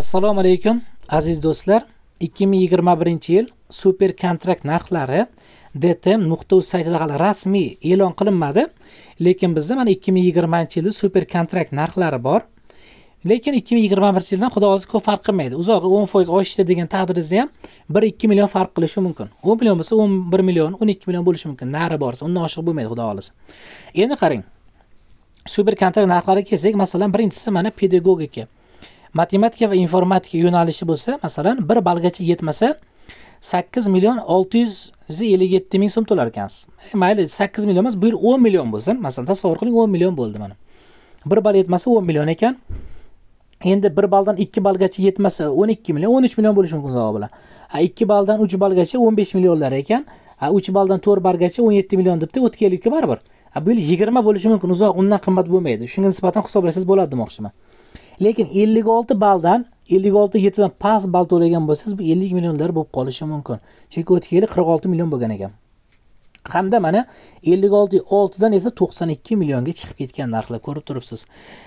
assalomu alaykum aziz do'stlar 2021 yil super kontrakt narxlari dtm nuqta uz saytida hali rasmiy e'lon qilinmadi lekin bizda mana 2020 yilda super kontrakt narxlari bor lekin 2021 yildan xudo xohlasa ko'p farq qilmaydi uzoq 10 foiz oshishdi degan taqdiringizda ham 1-2 million farq qilishi mumkin 10 million bo'lsa 11 million 12 million bo'lishi mumkin nari borsa undan oshiq bo'lmaydi xudo xohlasa endi qarang super kontrakt narxlariga kelsak masalan birinchisi mana pedagogika matematika va informatika yo'nalishi bo'lsa masalan bir ballgacha yetmasa sakkiz million olti yuz ellik yetti ming so'm to'lar ekansiz mayli sakkiz million emas bu yil o'n million bo'lsin masalan tasavvur qiling o'n million bo'ldi mana bir ball yetmasa o'n million ekan endi bir balldan ikki ballgacha yetmasa o'n ikki million o'n uch million bo'lishi mumkin uzog'i bilan ikki balldan uch ballgacha o'n besh millionlar ekan uch balldan to'rt ballgacha o'n yetti million debdi o'tgan yilgi baribir bu yil yigirma bo'lishi mumkin uzoq undan qimmat bo'lmaydi shunga nisbatan hisoblasangiz bo'ladi demoqchiman lekin 56 balldan 56 olti yettidan past ball to'lagan bo'lsangiz bu 50 millionlar bo'lib qolishi mumkin chunki o'tgan yili 46 million bo'lgan ekan hamda mana 56 6dan esa 92 millionga chiqib ketgan narxlar ko'rib turibsiz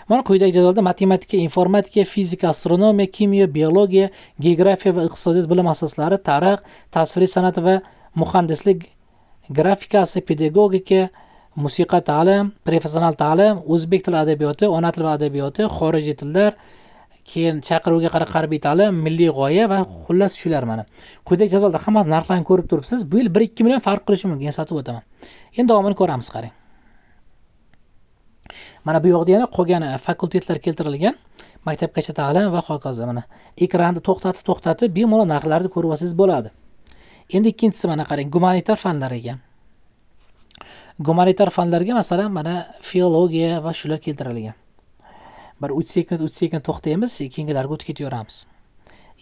mana quyidagi jadvalda matematika informatika fizika astronomiya kimyo biologiya geografiya va iqtisodiyot bilim asoslari tarix tasviriy san'at va muhandislik grafikasi pedagogika musiqa ta'lim professional ta'lim o'zbek tili adabiyoti ona tili va adabiyoti xorijiy tillar keyin chaqiruvga qarab harbiy ta'lim milliy g'oya va xullas shular mana quyidagi jadvalda hammasi narxlarini ko'rib turibsiz bu yil bir ikki million farq qilishi mumkin sotib o'taman endi davomini ko'ramiz qarang mana bu yoqda yana qolgan e, fakultetlar keltirilgan maktabgacha ta'lim va hokazo mana ekranni to'xtatib to'xtatib bemalol narxlarni ko'rib olsangiz bo'ladi endi ikkinchisi mana qarang gumanitar fanlar ekan gumanitar fanlarga masalan mana filologiya va shular keltirilgan bir uch sekund uch sekund to'xtaymiz keyingilarga o'tib ketaveramiz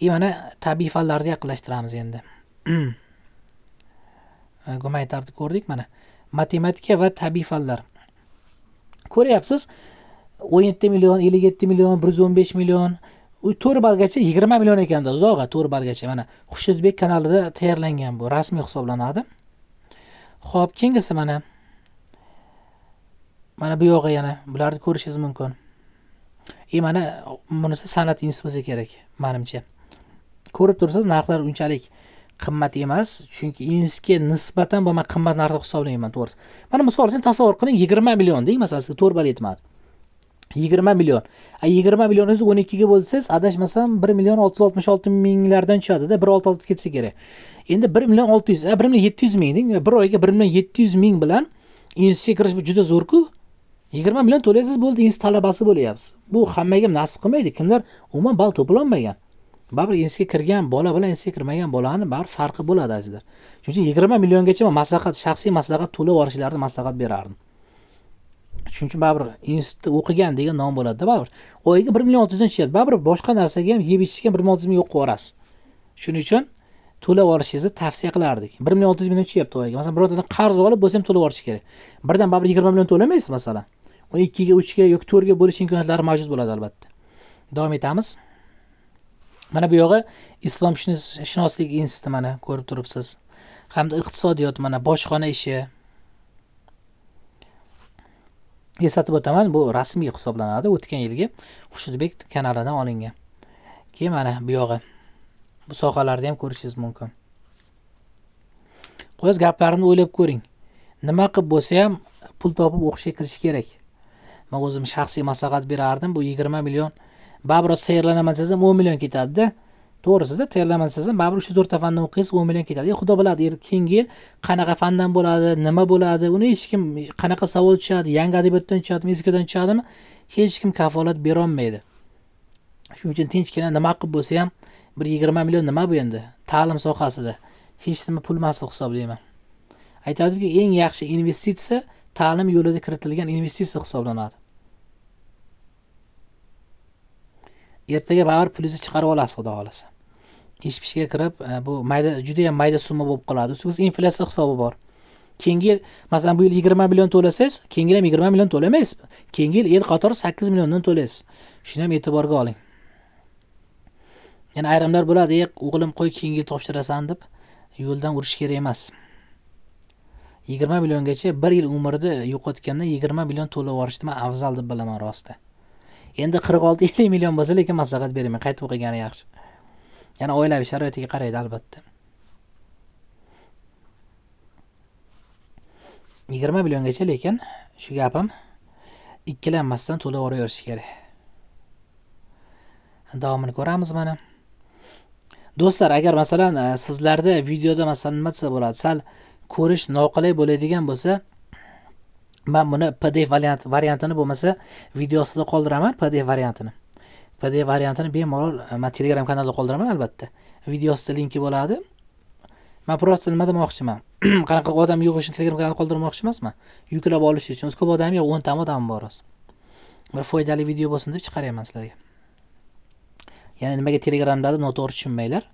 и mana tabiiy fanlarni yaqinlashtiramiz endi gumanitarni ko'rdik mana matematika va tabiiy fanlar ko'ryapsiz o'n yetti million ellik yetti million bir yuz o'n besh million to'rt ballgacha yigirma million ekanda uzog'i to'rt ballgacha mana xurshidbek kanalida tayyorlangan bu rasmiy hisoblanadi ho'p keyingisi mana mana bu yog'i yana bularni ko'rishingiz mumkin и mana bunisi san'at instituti kerak manimcha ko'rib turibsiz narxlar unchalik qimmat emas chunki institutga nisbatan bu qimmat narx deb hisoblayman to'g'risi mana misol uchun tasavvur qiling yigirma million deng masalan sizga to'rt balet mat yigirma million yigirma o'zi o'n ikkiga bo'lsangiz adashmasam bir million olti yuz oltmish olti minglardan tushadida bir olti olti ketsa kerak endi bir million olti yuz bir million yetti yuz ming deng bir oyga bir million yetti yuz ming bilan institutga kirish bu juda zo'rku yigirma million to'laysiz bo'ldingiz talabasi bo'lyapsiz bu hammaga nasib qilmaydi kimlar umuman ball to'plolmagan baribir institutga kirgan bola bilan institutga kirmagan bolani baribir farqi bo'ladi azizlar shuning uchun yigirma milliongacha man maslahat shaxsiy maslahat to'lab yuborishlarini maslahat berardim shuning uchun baribir institutda o'qigan degan nom bo'ladida baribir oyiga bir million olti yuzdan tushyapti baribir boshqa narsaga ham yeb ichishga bir million olti yuz ming yo'q qilib yuborasiz shuning uchun to'lab yuborishingizni tavsiya qilardik bir million olti yuz mingdan tushyapti oyiga masalan birontadan qarz olib bo'lsa ham to'lab yuborish kerak birdan baribir yigirma million to'lamaysiz masalan uni ikkiga uchga yoki to'rtga bo'lish imkoniyatlari mavjud bo'ladi albatta davom etamiz mana bu yog'i islom instituti mana ko'rib turibsiz hamda iqtisodiyot mana bojxona ishi eslatib o'taman bu rasmiy hisoblanadi o'tgan yilgi xurshidbek kanalidan olingan keyin mana bu yog'i bu sohalarni ham ko'rishingiz mumkin xullas gaplarimni o'ylab ko'ring nima qilib bo'lsa ham pul topib o'qishga kirish kerak man o'zim shaxsiy maslahat berardim bu yigirma million baribir tayyorlanaman desa ham o'n million ketadida to'g'risida tayyorlanaman desa ham baribir uchta to'rtta fandan o'qiysiz o'n million ketadi e, xudo biladi er keyingi yil qanaqa fandan bo'ladi nima bo'ladi uni hech kim qanaqa savol tushadi yangi adabiyotdan tushadimi eskidan tushadimi hech kim kafolat berolmaydi shuning uchun tinchgina nima qilib bo'lsa ham bir yigirma million nima bu endi ta'lim sohasida hech nima pul emas deb hisoblayman aytadiki eng yaxshi investitsiya ta'lim yo'lida kiritilgan investitsiya hisoblanadi ertaga baribir pulingizni chiqarib olasiz xudo xohlasa ish pishga kirib e, bu mayda judayam mayda summa bo'lib qoladi ustiga inflyatsiya hisobi bor keyingi yil masalan bu yil yigirma million to'lasangiz keyingi yil ham yigirma million to'lamaysiz keyingi yil el qatori sakkiz milliondan to'laysiz shuni ham e'tiborga oling yana ayrimlar bo'ladi e o'g'lim qo'y keyingi yil topshirasan deb yo'ldan urish kerak emas yigirma milliongacha bir yil umrni yo'qotganda yigirma million to'lab yuborishni man afzal deb bilaman rosti endi qirq olti ellik million bo'lsa lekin maslahat bermang qaytib o'qigani yaxshi yana oilaviy sharoitiga qaraydi albatta yigirma milliongacha lekin shu gapim ikkilanmasdan to'lab yuboraverish kerak davomini ko'ramiz mana do'stlar agar masalan e, sizlarda videoda masalan nima desa bo'ladi sal ko'rish noqulay bo'ladigan bo'lsa man buni pdf variant, variantini bo'lmasa video ostida qoldiraman pdf variantini pdf variantini bemalol e, man telegram kanalda qoldiraman albatta video ostida linki bo'ladi man просто nima demoqchiman qanaqa odam yo'q uchun telegram kanal qoldirmoqchi emasman yuklab olish uchun o'zi ko'p odam yo'q o'nta odam bor bir foydali video bo'lsin deb chiqaryapman sizlarga ya'ni nimaga telegramda deb noto'g'ri tushunmanglar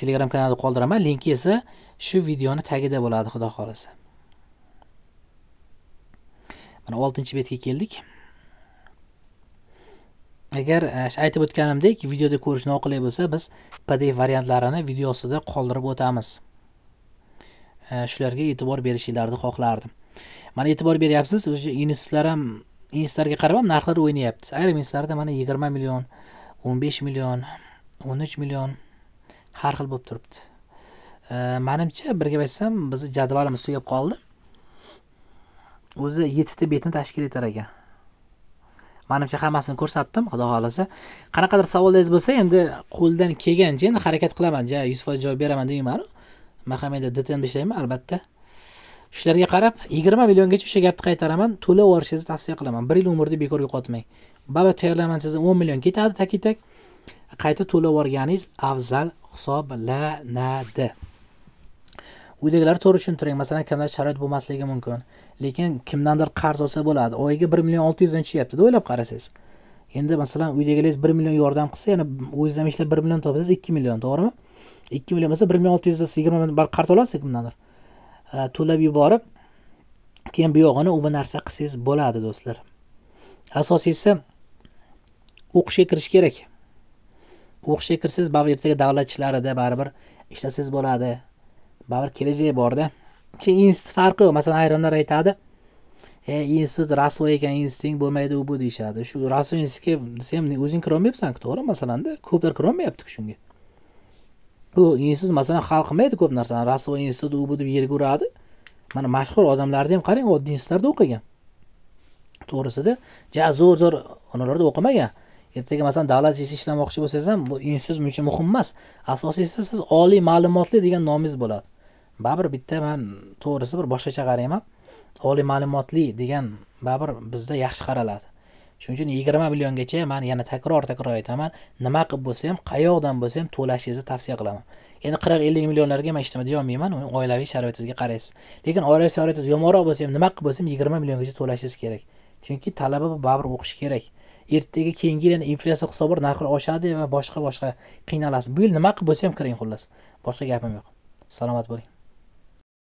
telegram kanalida qoldiraman linki esa shu videoni tagida bo'ladi xudo xohlasa mana oltinchi betga keldik agar e, aytib o'tganimdek videoda ko'rish noqulay bo'lsa biz pdf variantlarini video ostida qoldirib o'tamiz e, shularga e'tibor berishinglarni xohlardim mana e'tibor beryapsiz уже inistlar ham instlarga qarab ham narxlar o'ynayapti ayrim instlarda mana yigirma million o'n besh million o'n uch million har xil bo'lib turibdi manimcha bir gap aytsam bizni jadvalimiz tugab qoldi o'zi yettita betni tashkil etar ekan manimcha hammasini ko'rsatdim xudo xohlasa qanaqadir savollaringiz bo'lsa endi qo'ldan kelgancha endi harakat qilaman ja yuz foiz javob beraman deymanu man ham dtmda ishlayman albatta shularga qarab yigirma milliongacha o'sha gapni qaytaraman to'lab yuborishingizni tavsiya qilaman bir yil umrni bekor yo'qotmang baba tayyorlayman sizni o'n million ketadi taki qayta to'lab yuborganingiz afzal hisoblanadi uydagilar to'g'ri tushuntiring masalan kimda sharoit bo'lmasligi mumkin lekin kimdandir qarz olsa bo'ladi oyiga bir million olti yuz tushyaptida o'ylab qarasangiz endi masalan uydagilaringiz bir million yordam qilsa yana o'zingiz ham ishlab bir million topsangiz ikki million to'g'rimi ikki million bo'lsa bir million olti yuzda siz yigirma million baribir qarz olasiz kimdandir to'lab yuborib keyin bu u u narsa qilsangiz bo'ladi do'stlar asosiysi o'qishga kirish kerak o'qishga kirsangiz baribir ertaga davlat ishlarida baribir ishlasangiz bo'ladi baribir kelajak borda keyin institut farqi yo'q masalan ayrimlar aytadi e institut rasvo ekan instituting bo'lmaydi u bu deyishadi shu rasvo institutga sen o'zing kirolmayapsanku to'g'ri masalanda ko'plar kirolmayapti shunga bu institut masalan hal qilmaydi ko'p narsani rasvo institut u bu deb yerga uradi mana mashhur odamlarni ham qarang oddiy institutlarda o'qigan to'g'risida ja zo'r zo'r onalarda o'qimagan ertaga masalan davlat ishida ishlamoqchi bo'lsangiz ham bu insiz uncha muhim emas asosiysi siz oliy ma'lumotli degan nomingiz bo'ladi baribir bitta man to'g'risi bir boshqacha qarayman oliy ma'lumotli degan baribir bizda yaxshi qaraladi shuning uchun yigirma milliongacha man yana takror takror aytaman nima qilib bo'lsa ham qayoqdan bo'lsa ham to'lashingizni tavsiya qilaman endi qirq ellik millionlarga man hech nima deyolmayman oilaviy sharoitingizga qaraysiz lekin oilaviy sharoitingiz yomonroq bo'lsa ham nima qilib bo'lsa ham yigirma milliongacha to'lashingiz kerak chunki talaba baribir o'qishi kerak ertaga keyingi yil yana inflyatsiya hisobot narxlar oshadi va boshqa boshqa qiynalasiz bu yil nima qilib bo'lsa ham kiring xullas boshqa gapim yo'q salomat bo'ling